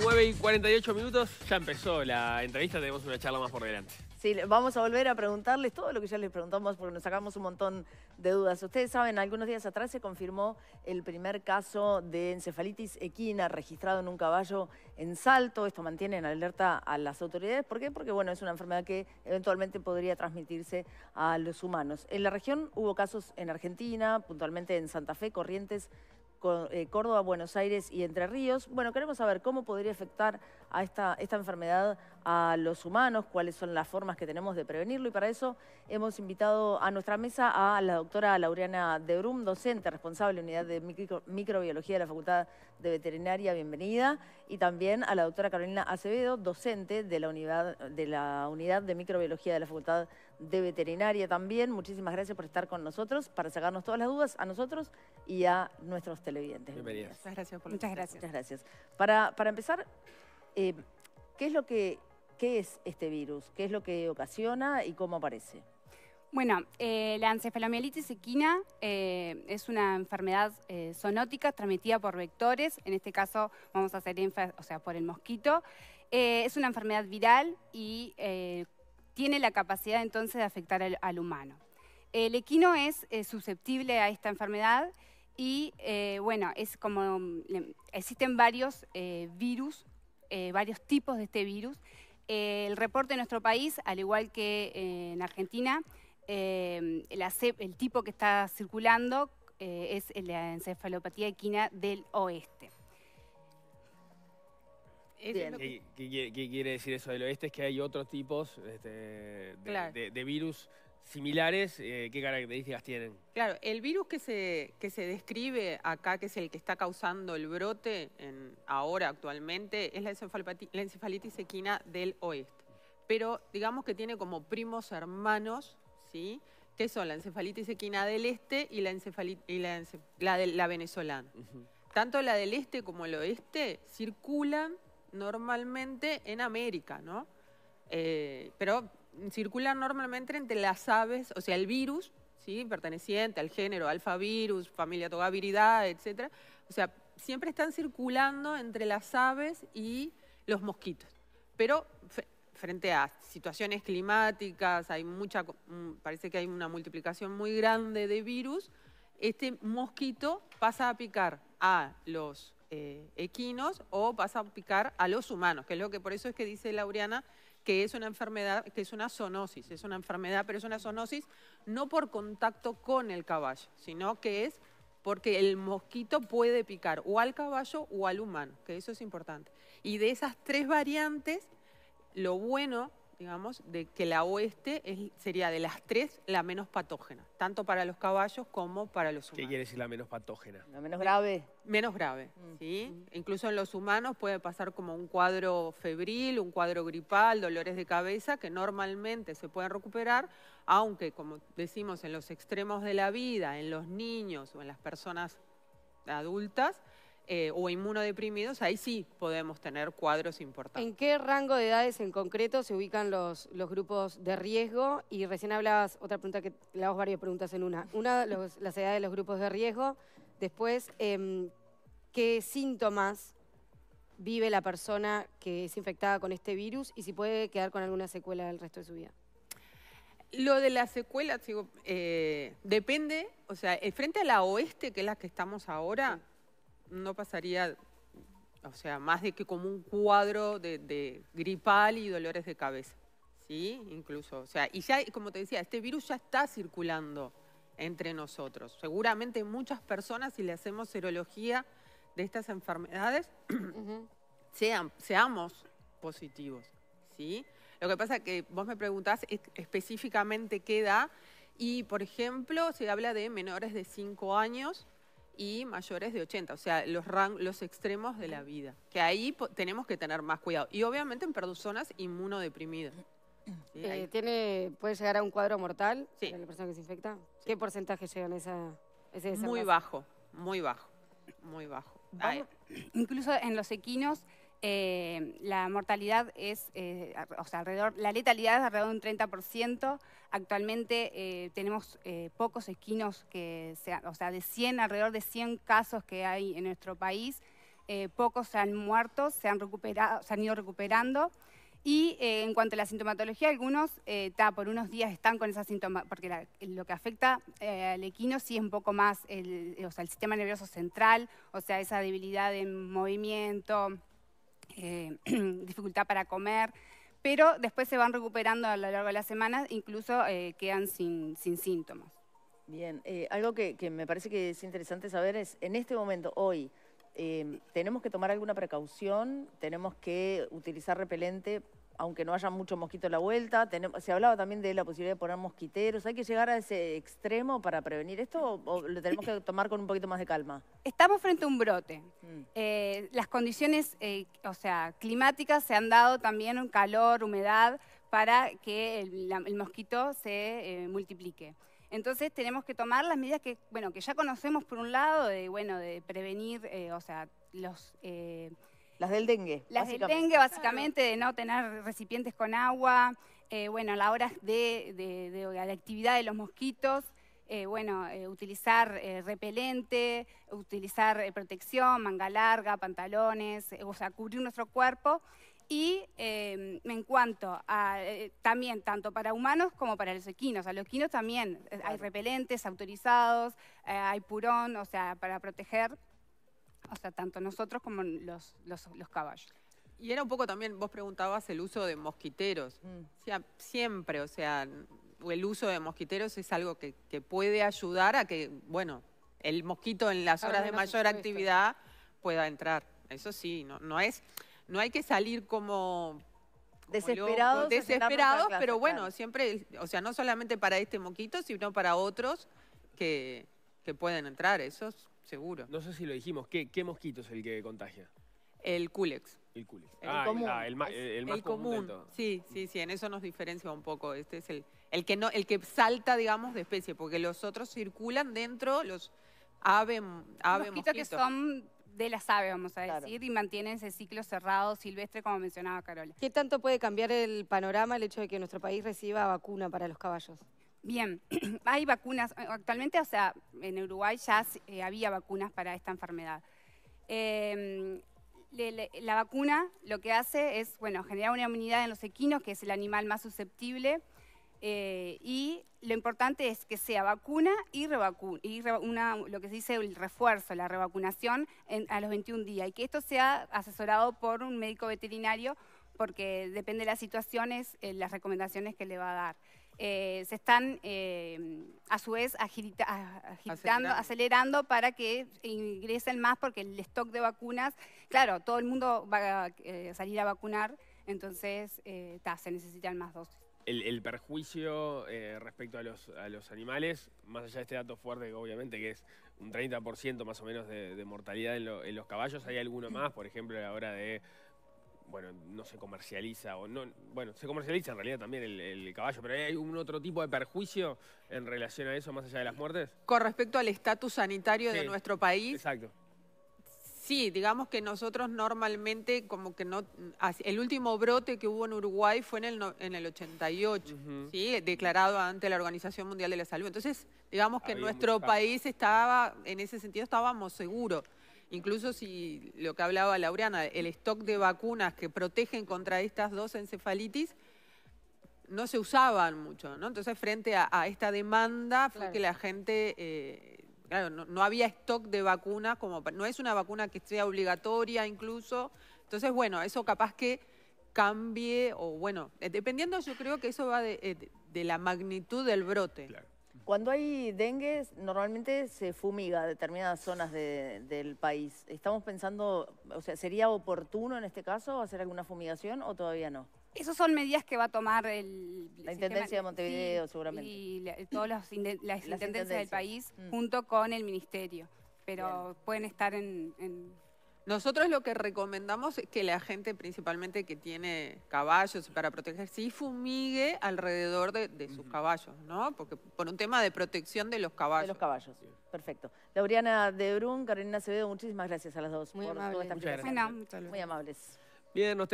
9 y 48 minutos, ya empezó la entrevista, tenemos una charla más por delante. Sí, vamos a volver a preguntarles todo lo que ya les preguntamos porque nos sacamos un montón de dudas. Ustedes saben, algunos días atrás se confirmó el primer caso de encefalitis equina registrado en un caballo en Salto. Esto mantiene en alerta a las autoridades. ¿Por qué? Porque bueno, es una enfermedad que eventualmente podría transmitirse a los humanos. En la región hubo casos en Argentina, puntualmente en Santa Fe, Corrientes, eh, Córdoba, Buenos Aires y Entre Ríos. Bueno, queremos saber cómo podría afectar a esta, esta enfermedad a los humanos, cuáles son las formas que tenemos de prevenirlo y para eso hemos invitado a nuestra mesa a la doctora Laureana Debrum, docente responsable de la Unidad de Microbiología de la Facultad de Veterinaria, bienvenida, y también a la doctora Carolina Acevedo, docente de la Unidad de, la unidad de Microbiología de la Facultad de veterinaria también. Muchísimas gracias por estar con nosotros, para sacarnos todas las dudas a nosotros y a nuestros televidentes. Bienvenidos. Muchas gracias por Muchas gracias. Muchas gracias. Para, empezar, eh, ¿qué es lo que qué es este virus? ¿Qué es lo que ocasiona y cómo aparece? Bueno, eh, la encefalomielitis equina eh, es una enfermedad sonótica zoonótica transmitida por vectores, en este caso vamos a hacer énfasis, o sea, por el mosquito. es una enfermedad viral y tiene la capacidad entonces de afectar al, humano. El equino es susceptible a esta enfermedad y eh, bueno, es como existen varios eh, virus, eh, varios tipos de este virus. el reporte de nuestro país, al igual que en Argentina, el tipo que está circulando es la encefalopatía equina del oeste. ¿Qué, quiere decir eso del oeste? Es que hay otros tipos este, de, virus similares. Eh, ¿Qué características tienen? Claro, el virus que se, que se describe acá, que es el que está causando el brote ahora actualmente, es la encefalitis, equina del oeste. Pero digamos que tiene como primos hermanos, ¿sí? que son la encefalitis equina del este y la, la venezolana. Tanto la del este como el oeste circulan normalmente en América, ¿no? Eh, pero circulan normalmente entre las aves, o sea, el virus, ¿sí? Perteneciente al género alfavirus, familia togaviridae, etc. O sea, siempre están circulando entre las aves y los mosquitos. Pero frente a situaciones climáticas, hay mucha, mm, parece que hay una multiplicación muy grande de virus, este mosquito pasa a picar a los eh, equinos o vas a picar a los humanos, que es lo que por eso es que dice Laureana que es una enfermedad, que es una zoonosis, es una enfermedad, pero es una zoonosis no por contacto con el caballo, sino que es porque el mosquito puede picar o al caballo o al humano, que eso es importante. Y de esas tres variantes, lo bueno digamos, de que la oeste sería de las tres la menos patógena, tanto para los caballos como para los humanos. ¿Qué quiere decir la menos patógena? La menos grave. Menos grave, mm. ¿sí? Incluso en los humanos puede pasar como un cuadro febril, un cuadro gripal, dolores de cabeza, que normalmente se pueden recuperar, aunque, como decimos, en los extremos de la vida, en los niños o en las personas adultas, eh, o inmunodeprimidos, ahí sí podemos tener cuadros importantes. ¿En qué rango de edades en concreto se ubican los, grupos de riesgo? Y recién hablabas, otra pregunta que le hago varias preguntas en una. Una, las edades de los grupos de riesgo. Después, em, ¿qué síntomas vive la persona que es infectada con este virus y si puede quedar con alguna secuela el resto de su vida? Lo de las secuelas, digo, eh, depende, o sea, eh, frente a la oeste, que es la que estamos ahora, no pasaría, o sea, más de que como un cuadro de, gripal y dolores de cabeza. ¿Sí? Incluso, o sea, y ya, como te decía, este virus ya está circulando entre nosotros. Seguramente muchas personas, si le hacemos serología de estas enfermedades, sean, seamos positivos, ¿sí? Lo que pasa es que vos me preguntás específicamente qué edad y, por ejemplo, se habla de menores de 5 años y mayores de 80, o sea, los, los extremos de la vida, que ahí tenemos que tener más cuidado. Y obviamente en personas inmunodeprimidas. Eh, ¿tiene, ¿Puede llegar a un cuadro mortal la persona que se infecta? ¿Qué porcentaje llegan en esa, ese Muy bajo, muy bajo, muy bajo. Incluso en los equinos eh, la mortalidad es, eh, o sea, alrededor, la letalidad es alrededor de un 30%. Actualmente eh, tenemos pocos esquinos, que o sea, de 100, alrededor de 100 casos que hay en nuestro país, pocos se han muerto, se han, recuperado, se han ido recuperando. Y en cuanto a la sintomatología, algunos ta, por unos días están con esa síntomas, porque lo que afecta al equino sí es un poco más el, o sea, el sistema nervioso central, o sea, esa debilidad en movimiento, eh, dificultad para comer, pero después se van recuperando a lo largo de las semanas, incluso eh, quedan sin, sin, síntomas. Bien, eh, algo que, que, me parece que es interesante saber es, en este momento, hoy, ¿tenemos que tomar alguna precaución? ¿Tenemos que utilizar repelente aunque no haya mucho mosquito a la vuelta. se hablaba también de la posibilidad de poner mosquiteros. ¿Hay que llegar a ese extremo para prevenir esto o lo tenemos que tomar con un poquito más de calma? Estamos frente a un brote. Mm. Eh, las condiciones eh, o sea, climáticas se han dado también un calor, humedad, para que el, mosquito se eh, multiplique. Entonces tenemos que tomar las medidas que, bueno, que ya conocemos por un lado, de, bueno, de prevenir, o sea, los las del dengue. Las del dengue, básicamente, de no tener recipientes con agua, eh, bueno, a la hora de, la actividad de los mosquitos, eh, bueno, eh, utilizar repelente, utilizar protección, manga larga, pantalones, o sea, cubrir nuestro cuerpo. Y em, en cuanto a, también, tanto para humanos como para los equinos, a los equinos también hay repelentes autorizados, hay purón, o sea, para proteger o sea, tanto nosotros como los, caballos. Y era un poco también, vos preguntabas el uso de mosquiteros. Mm. sea, siempre, o sea, el uso de mosquiteros es algo que, puede ayudar a que, bueno, el mosquito en las horas de mayor actividad pueda entrar. Eso sí, no, no es, no hay que salir como desesperados, desesperados pero bueno, siempre, o sea, no solamente para este mosquito, sino para otros que, que pueden entrar. Eso es seguro. No sé si lo dijimos. ¿Qué, qué mosquito es el que contagia? El culex. El culex. ah, ah el, el, más común. Sí, sí, sí. En eso nos diferencia un poco. Este es el, el, que no, el que salta, digamos, de especie, porque los otros circulan dentro, los ave, ave mosquitos. que son de las aves, vamos a decir, y mantienen ese ciclo cerrado silvestre, como mencionaba Carola. ¿Qué tanto puede cambiar el panorama el hecho de que nuestro país reciba vacuna para los caballos? Bien, hay vacunas, eh, actualmente, o sea, en Uruguay ya eh, había vacunas para esta enfermedad. Em, la vacuna lo que hace es, bueno, generar una inmunidad en los equinos, que es el animal más susceptible, eh, y lo importante es que sea vacuna y, revacuna, lo que se dice el refuerzo, la revacunación a los 21 días, y que esto sea asesorado por un médico veterinario, porque depende de las situaciones, las recomendaciones que le va a dar. Eh, se están eh, a su vez agitando, acelerando. para que ingresen más porque el stock de vacunas, claro, todo el mundo va a eh, salir a vacunar, entonces se necesitan más dosis. El, perjuicio respecto a los, animales, más allá de este dato fuerte obviamente que es un 30% más o menos de, mortalidad en los caballos, ¿hay alguno más, por ejemplo, a la hora de bueno, no se comercializa, o no, bueno, se comercializa en realidad también el, caballo, pero ¿hay un otro tipo de perjuicio en relación a eso más allá de las muertes? Con respecto al estatus sanitario de nuestro país. Exacto. Sí, digamos que nosotros normalmente como que no... El último brote que hubo en Uruguay fue en el, en el 88, ¿sí? declarado ante la Organización Mundial de la Salud. Entonces, digamos que nuestro país estaba, en ese sentido estábamos seguros. Incluso si lo que hablaba Laureana, el stock de vacunas que protegen contra estas dos encefalitis no se usaban mucho, ¿no? Entonces, frente a, esta demanda fue que la gente... Eh, claro, no, había stock de vacunas, como, no es una vacuna que sea obligatoria incluso. Entonces, bueno, eso capaz que cambie o bueno, eh, dependiendo yo creo que eso va de, eh, la magnitud del brote. Cuando hay dengue, normalmente se fumiga determinadas zonas del país. ¿Estamos pensando, o sea, sería oportuno en este caso hacer alguna fumigación o todavía no? Esas son medidas que va a tomar el, la Intendencia de Montevideo, seguramente. Y todas las, intendencias, del país mm. junto con el Ministerio. Pero pueden estar en nosotros lo que recomendamos es que la gente, principalmente que tiene caballos para protegerse y fumigue alrededor de, sus caballos, ¿no? Porque por un tema de protección de los caballos. De los caballos, perfecto. Lauriana de Brun, Carolina Acevedo, muchísimas gracias a las dos Muy este amables. Muy, amables.